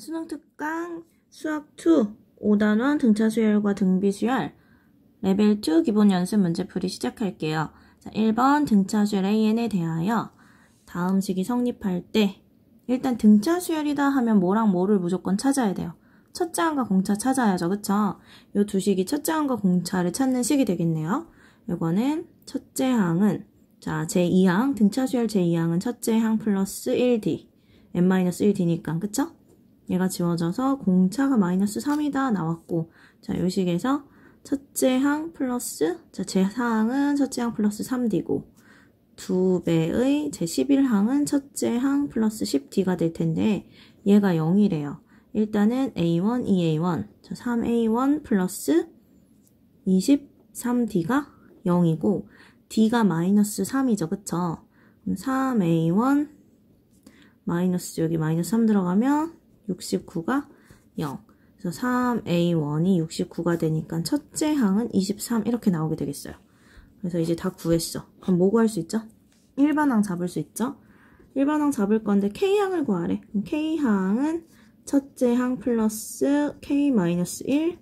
수능특강 수학2 5단원 등차수열과 등비수열 레벨2 기본 연습 문제풀이 시작할게요. 자, 1번 등차수열 AN에 대하여 다음 식이 성립할 때 일단 등차수열이다 하면 뭐랑 뭐를 무조건 찾아야 돼요. 첫째항과 공차 찾아야죠. 그쵸? 요두 식이 첫째항과 공차를 찾는 식이 되겠네요. 요거는 첫째 항은 자 제2항 등차수열 제2항은 첫째 항 플러스 1D n-1D니까 그쵸? 얘가 지워져서 공차가 마이너스 3이다 나왔고 자 요식에서 첫째 항 플러스 자제사항은 첫째 항 플러스 3D고 두 배의 제11항은 첫째 항 플러스 10D가 될 텐데 얘가 0이래요. 일단은 A1, EA1 자 3A1 플러스 23D가 0이고 D가 마이너스 3이죠. 그쵸? 3A1 마이너스 여기 마이너스 3 들어가면 69가 0. 그래서 3a1이 69가 되니까 첫째 항은 23 이렇게 나오게 되겠어요. 그래서 이제 다 구했어. 그럼 뭐 구할 수 있죠? 일반항 잡을 수 있죠? 일반항 잡을 건데 k항을 구하래. k항은 첫째 항 플러스 k-1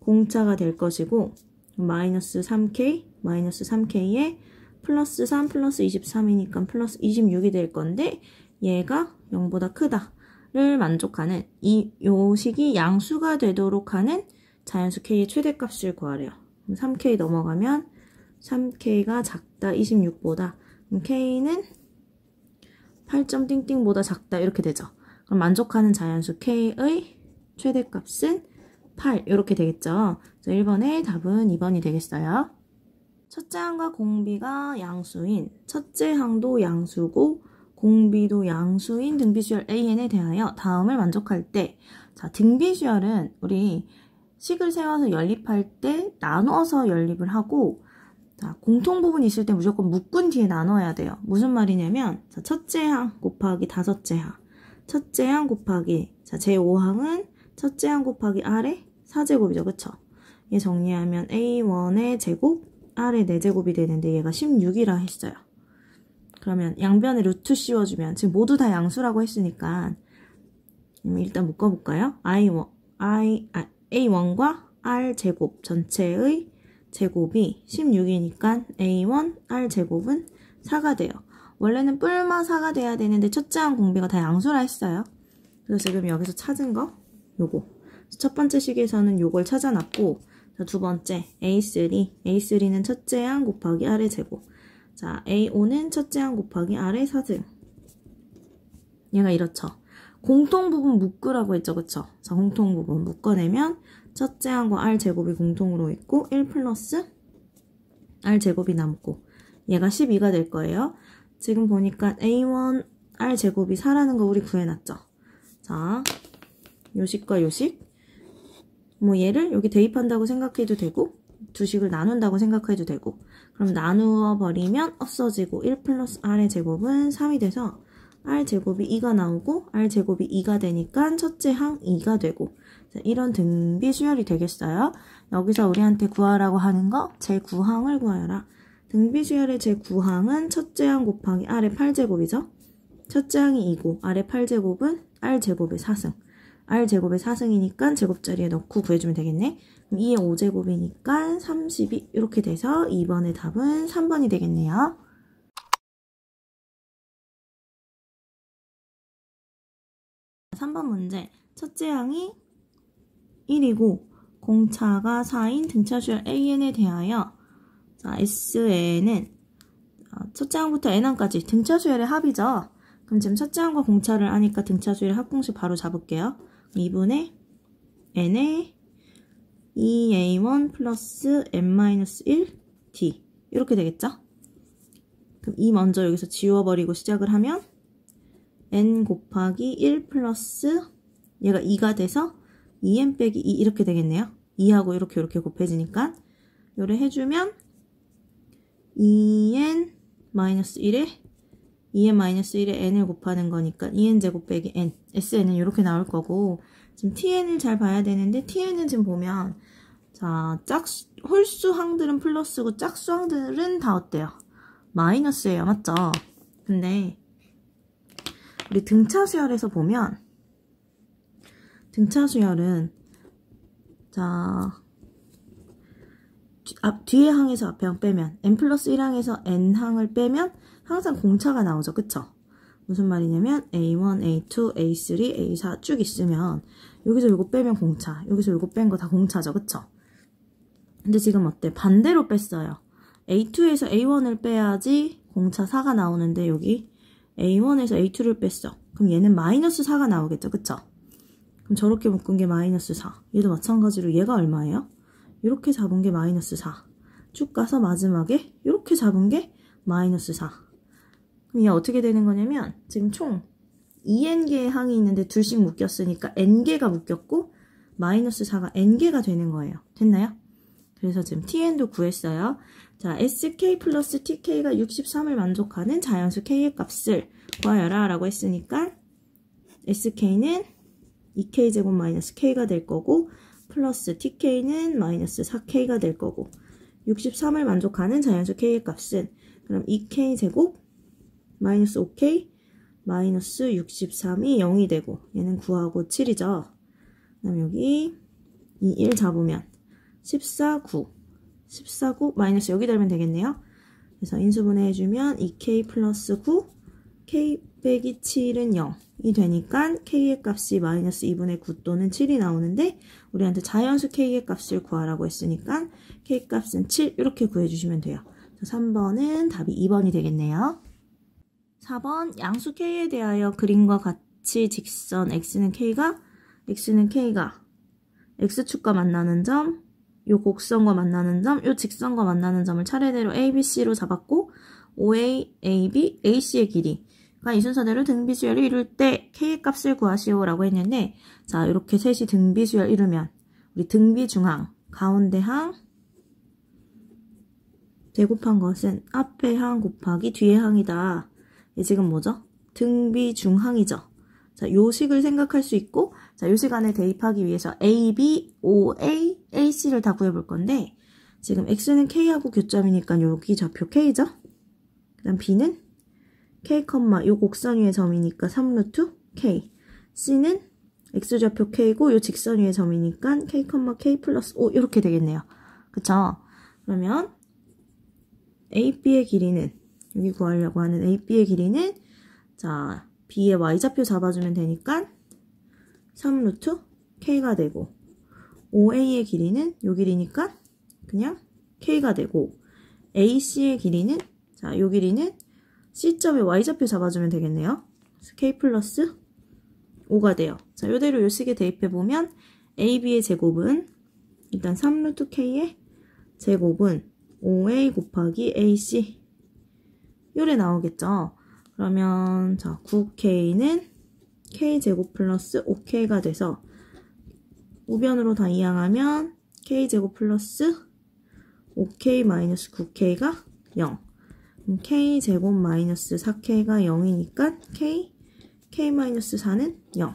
공차가 될 것이고 마이너스 3k, 마이너스 3k에 플러스 3 플러스 23이니까 플러스 26이 될 건데 얘가 0보다 크다. 를 만족하는 이 요식이 양수가 되도록 하는 자연수 k의 최대값을 구하래요. 3k 넘어가면 3k가 작다 26보다 k는 8점 띵띵보다 작다 이렇게 되죠. 그럼 만족하는 자연수 k의 최대값은 8 이렇게 되겠죠. 그래서 1번의 답은 2번이 되겠어요. 첫째 항과 공비가 양수인 첫째 항도 양수고 공비도 양수인 등비수열 AN에 대하여 다음을 만족할 때 자, 등비수열은 우리 식을 세워서 연립할 때 나눠서 연립을 하고 자, 공통 부분 이 있을 때 무조건 묶은 뒤에 나눠야 돼요. 무슨 말이냐면 자, 첫째 항 곱하기 다섯째 항 첫째 항 곱하기 자, 제5항은 첫째 항 곱하기 아래 4제곱이죠. 그쵸? 얘 정리하면 A1의 제곱 아래 4제곱이 되는데 얘가 16이라 했어요. 그러면 양변에 루트 씌워주면 지금 모두 다 양수라고 했으니까 일단 묶어볼까요? i I, A1과 R제곱 전체의 제곱이 16이니까 A1, R제곱은 4가 돼요. 원래는 뿔마 4가 돼야 되는데 첫째한 공비가 다 양수라 했어요. 그래서 지금 여기서 찾은 거 요거 첫 번째 식에서는 요걸 찾아놨고 두 번째 A3, A3는 첫째 항 곱하기 R의 제곱 자, A5는 첫째 항 곱하기 아래 4등. 얘가 이렇죠. 공통 부분 묶으라고 했죠. 그쵸? 자, 공통 부분 묶어내면 첫째 항과 R 제곱이 공통으로 있고 1 플러스 R 제곱이 남고 얘가 12가 될 거예요. 지금 보니까 A1 R 제곱이 4라는 거 우리 구해놨죠. 자, 요식과 요식. 뭐 얘를 여기 대입한다고 생각해도 되고 주식을 나눈다고 생각해도 되고 그럼 나누어 버리면 없어지고 1 플러스 r의 제곱은 3이 돼서 r제곱이 2가 나오고 r제곱이 2가 되니까 첫째 항 2가 되고 이런 등비 수열이 되겠어요. 여기서 우리한테 구하라고 하는 거 제9항을 구하라. 여 등비 수열의 제9항은 첫째 항 곱하기 r의 8제곱이죠. 첫째 항이 2고 r의 8제곱은 r제곱의 4승. r 제곱의 4승이니까 제곱 자리에 넣고 구해주면 되겠네. 그럼 2의 5제곱이니까 32 이렇게 돼서 2번의 답은 3번이 되겠네요. 3번 문제. 첫째 항이 1이고 공차가 4인 등차수열 AN에 대하여 자, SN은 어, 첫째 항부터 N항까지 등차수열의 합이죠. 그럼 지금 첫째 항과 공차를 아니까 등차수열의 합공식 바로 잡을게요. 2분의 n 에 e 2a1 플러스 n-1d 이렇게 되겠죠? 그럼 이 먼저 여기서 지워버리고 시작을 하면 n 곱하기 1 플러스 얘가 2가 돼서 2n e 빼기 2 이렇게 되겠네요. 2하고 이렇게 이렇게 곱해지니까 요래 해주면 2n e 마이너스 1에 2n-1에 n을 곱하는 거니까 2n제곱 e 빼기 n, sn은 이렇게 나올 거고 지금 tn을 잘 봐야 되는데 tn은 지금 보면 자, 짝수 홀수 항들은 플러스고 짝수 항들은 다 어때요? 마이너스예요. 맞죠? 근데 우리 등차 수열에서 보면 등차 수열은 자 앞, 뒤에 항에서 앞에 항 빼면 n 플러스 1항에서 n항을 빼면 항상 공차가 나오죠. 그쵸? 무슨 말이냐면 A1, A2, A3, A4 쭉 있으면 여기서 이거 빼면 공차, 여기서 이거뺀 거 다 공차죠. 그쵸? 근데 지금 어때? 반대로 뺐어요. A2에서 A1을 빼야지 공차 4가 나오는데 여기 A1에서 A2를 뺐어. 그럼 얘는 마이너스 4가 나오겠죠. 그쵸? 그럼 저렇게 묶은 게 마이너스 4. 얘도 마찬가지로 얘가 얼마예요? 이렇게 잡은 게 마이너스 4. 쭉 가서 마지막에 이렇게 잡은 게 마이너스 4. 이게 어떻게 되는 거냐면 지금 총 2n개의 e 항이 있는데 둘씩 묶였으니까 n개가 묶였고 마이너스 4가 n개가 되는 거예요. 됐나요? 그래서 지금 tn도 구했어요. 자, sk 플러스 tk가 63을 만족하는 자연수 k의 값을 구하여라 라고 했으니까 sk는 2k제곱 마이너스 k가 될 거고 플러스 tk는 마이너스 4k가 될 거고 63을 만족하는 자연수 k의 값은 그럼 2k제곱 마이너스 5K 마이너스 63이 0이 되고 얘는 9하고 7이죠. 그럼 여기 이1 잡으면 14, 9 14, 9 마이너스 여기 달면 되겠네요. 그래서 인수분해해주면 2K 플러스 9 K 빼기 7은 0이 되니까 K의 값이 마이너스 2분의 9 또는 7이 나오는데 우리한테 자연수 K의 값을 구하라고 했으니까 K 값은 7 이렇게 구해주시면 돼요. 3번은 답이 2번이 되겠네요. 4번 양수 K에 대하여 그림과 같이 직선 X는 K가 X는 K가 X축과 만나는 점, 요 곡선과 만나는 점, 요 직선과 만나는 점을 차례대로 ABC로 잡았고 OA, AB, AC의 길이가 이 순서대로 등비수열을 이룰 때 K값을 구하시오라고 했는데 자 이렇게 셋이 등비수열 이루면 우리 등비중앙, 가운데항 대곱한 것은 앞에 항 곱하기 뒤에 항이다. 지금 뭐죠? 등비중항이죠. 자, 요 식을 생각할 수 있고 자, 요 시간에 대입하기 위해서 A, B, O, A, A, C를 다 구해볼 건데 지금 X는 K하고 교점이니까 여기 좌표 K죠? 그 다음 B는 K, 요 곡선 위의 점이니까 3루트 K C는 X좌표 K고 요 직선 위의 점이니까 K, K 플러스 O, 이렇게 되겠네요. 그쵸? 그러면 AB의 길이는 여기 구하려고 하는 AB의 길이는 자 B의 Y좌표 잡아주면 되니까 3루트 K가 되고 OA의 길이는 요 길이니까 그냥 K가 되고 AC의 길이는 자 요 길이는 C점의 Y좌표 잡아주면 되겠네요. K 플러스 5가 돼요. 자 요대로 요 식에 대입해보면 AB의 제곱은 일단 3루트 K의 제곱은 5A 곱하기 AC 요래 나오겠죠. 그러면 자 9K는 K제곱 플러스 5K가 돼서 우변으로 다 이항하면 K제곱 플러스 5K 마이너스 9K가 0 K제곱 마이너스 4K가 0이니까 K, K-4는 0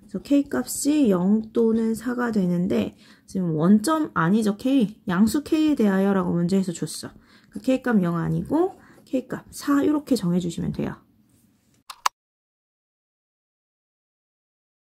그래서 K값이 0 또는 4가 되는데 지금 원점 아니죠 K 양수 K에 대하여 라고 문제에서 줬어 그러니까 K값 0 아니고 K값 4 이렇게 정해주시면 돼요.